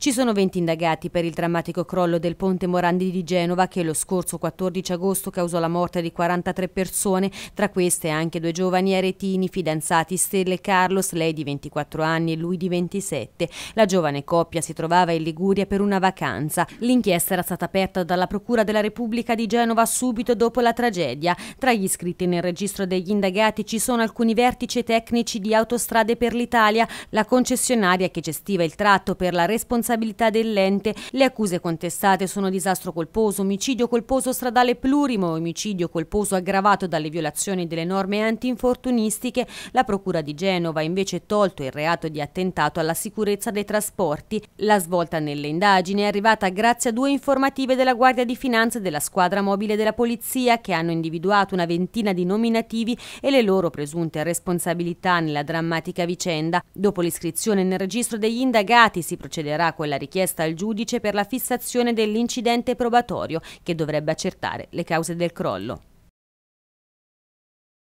Ci sono 20 indagati per il drammatico crollo del ponte Morandi di Genova che lo scorso 14 agosto causò la morte di 43 persone, tra queste anche due giovani aretini fidanzati Stella e Carlos, lei di 24 anni e lui di 27. La giovane coppia si trovava in Liguria per una vacanza. L'inchiesta era stata aperta dalla Procura della Repubblica di Genova subito dopo la tragedia. Tra gli iscritti nel registro degli indagati ci sono alcuni vertici tecnici di Autostrade per l'Italia, la concessionaria che gestiva il tratto per la responsabilità responsabilità dell'ente. Le accuse contestate sono disastro colposo, omicidio colposo stradale plurimo, omicidio colposo aggravato dalle violazioni delle norme antinfortunistiche. La Procura di Genova ha invece tolto il reato di attentato alla sicurezza dei trasporti. La svolta nelle indagini è arrivata grazie a due informative della Guardia di Finanza e della squadra mobile della Polizia che hanno individuato una ventina di nominativi e le loro presunte responsabilità nella drammatica vicenda. Dopo l'iscrizione nel registro degli indagati si procederà quella richiesta al giudice per la fissazione dell'incidente probatorio che dovrebbe accertare le cause del crollo.